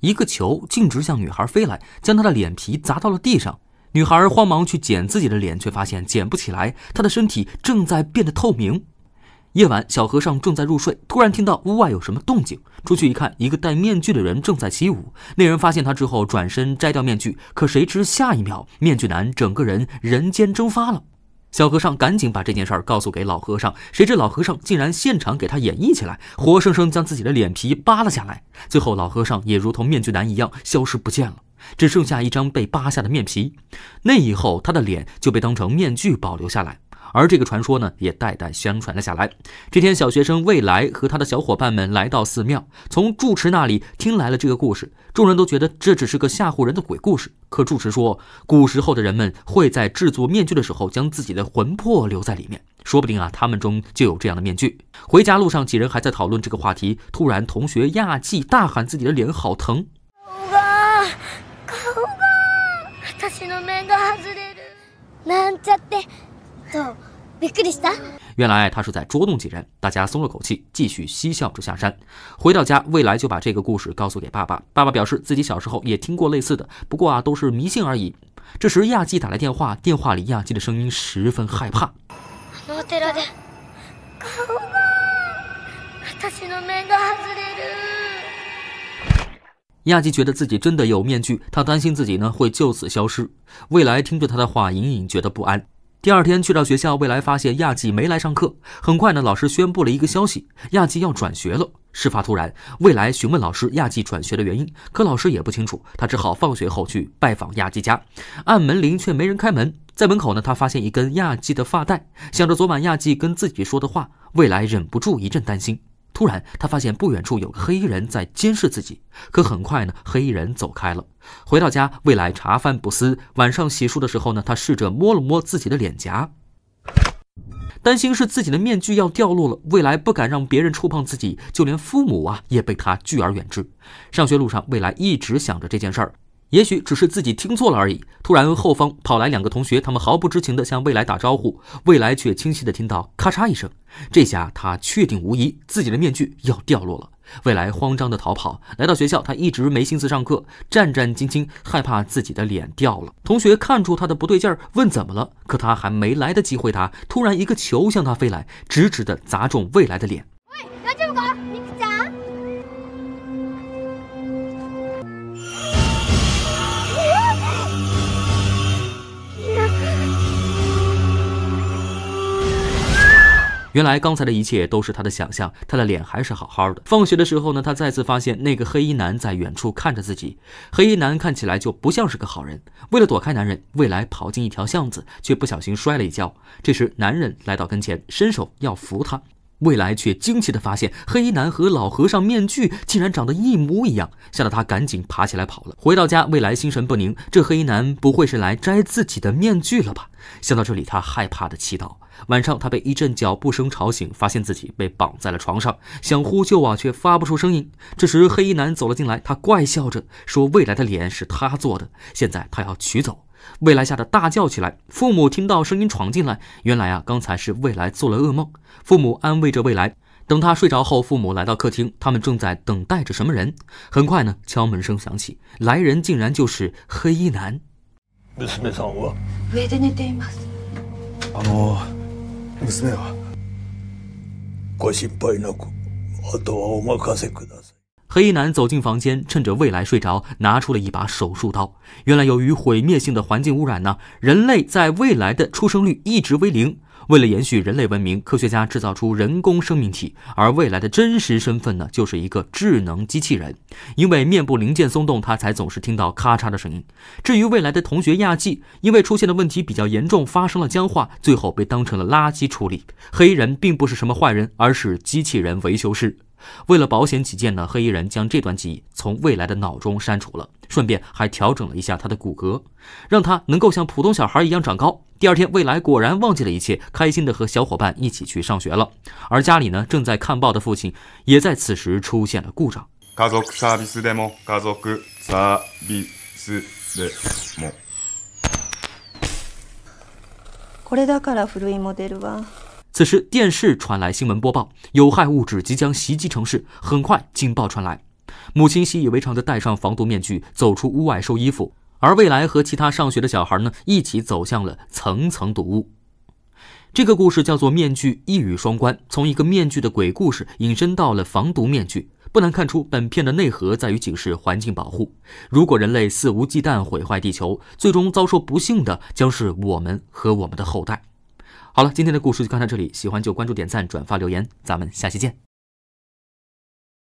一个球径直向女孩飞来，将她的脸皮砸到了地上。女孩慌忙去捡自己的脸，却发现捡不起来，她的身体正在变得透明。夜晚，小和尚正在入睡，突然听到屋外有什么动静，出去一看，一个戴面具的人正在起舞。那人发现他之后，转身摘掉面具，可谁知下一秒，面具男整个人人间蒸发了。小和尚赶紧把这件事儿告诉给老和尚，谁知老和尚竟然现场给他演绎起来，活生生将自己的脸皮扒了下来。最后，老和尚也如同面具男一样消失不见了，只剩下一张被扒下的面皮。那以后，他的脸就被当成面具保留下来。而这个传说呢，也代代相传了下来。这天，小学生未来和他的小伙伴们来到寺庙，从住持那里听来了这个故事。众人都觉得这只是个吓唬人的鬼故事，可住持说，古时候的人们会在制作面具的时候将自己的魂魄留在里面，说不定啊，他们中就有这样的面具。回家路上，几人还在讨论这个话题，突然，同学亚纪大喊：“自己的脸好疼！”原来他是在捉弄几人，大家松了口气，继续嬉笑着下山。回到家，未来就把这个故事告诉给爸爸。爸爸表示自己小时候也听过类似的，不过啊，都是迷信而已。这时亚纪打来电话，电话里亚纪的声音十分害怕。亚纪觉得自己真的有面具，他担心自己呢会就此消失。未来听着他的话，隐隐觉得不安。第二天去到学校，未来发现亚纪没来上课。很快呢，老师宣布了一个消息：亚纪要转学了。事发突然，未来询问老师亚纪转学的原因，可老师也不清楚。他只好放学后去拜访亚纪家，按门铃却没人开门。在门口呢，他发现一根亚纪的发带，想着昨晚亚纪跟自己说的话，未来忍不住一阵担心。突然，他发现不远处有个黑衣人在监视自己。可很快呢，黑衣人走开了。回到家，未来茶饭不思。晚上洗漱的时候呢，他试着摸了摸自己的脸颊，担心是自己的面具要掉落了。未来不敢让别人触碰自己，就连父母啊也被他拒而远之。上学路上，未来一直想着这件事儿。也许只是自己听错了而已。突然后方跑来两个同学，他们毫不知情的向未来打招呼，未来却清晰的听到咔嚓一声。这下他确定无疑，自己的面具要掉落了。未来慌张的逃跑，来到学校，他一直没心思上课，战战兢兢，害怕自己的脸掉了。同学看出他的不对劲儿，问怎么了？可他还没来得及回答，突然一个球向他飞来，直直的砸中未来的脸。喂，搞，原来刚才的一切都是他的想象，他的脸还是好好的。放学的时候呢，他再次发现那个黑衣男在远处看着自己。黑衣男看起来就不像是个好人。为了躲开男人，未来跑进一条巷子，却不小心摔了一跤。这时，男人来到跟前，伸手要扶他。未来却惊奇的发现，黑衣男和老和尚面具竟然长得一模一样，吓得他赶紧爬起来跑了。回到家，未来心神不宁，这黑衣男不会是来摘自己的面具了吧？想到这里，他害怕的祈祷。晚上，他被一阵脚步声吵醒，发现自己被绑在了床上，想呼救啊，却发不出声音。这时，黑衣男走了进来，他怪笑着说：“未来的脸是他做的，现在他要取走。”未来吓得大叫起来，父母听到声音闯进来。原来啊，刚才是未来做了噩梦。父母安慰着未来，等他睡着后，父母来到客厅，他们正在等待着什么人。很快呢，敲门声响起，来人竟然就是黑衣男。黑衣男走进房间，趁着未来睡着，拿出了一把手术刀。原来，由于毁灭性的环境污染呢，人类在未来的出生率一直为零。为了延续人类文明，科学家制造出人工生命体。而未来的真实身份呢，就是一个智能机器人。因为面部零件松动，他才总是听到咔嚓的声音。至于未来的同学亚季，因为出现的问题比较严重，发生了僵化，最后被当成了垃圾处理。黑衣人并不是什么坏人，而是机器人维修师。为了保险起见呢，黑衣人将这段记忆从未来的脑中删除了，顺便还调整了一下他的骨骼，让他能够像普通小孩一样长高。第二天，未来果然忘记了一切，开心的和小伙伴一起去上学了。而家里呢，正在看报的父亲也在此时出现了故障。此时，电视传来新闻播报：有害物质即将袭击城市。很快，警报传来，母亲习以为常地戴上防毒面具，走出屋外收衣服。而未来和其他上学的小孩呢，一起走向了层层毒雾。这个故事叫做《面具》，一语双关，从一个面具的鬼故事引申到了防毒面具。不难看出，本片的内核在于警示环境保护。如果人类肆无忌惮毁坏地球，最终遭受不幸的将是我们和我们的后代。好了，今天的故事就看到这里。喜欢就关注、点赞、转发、留言，咱们下期见。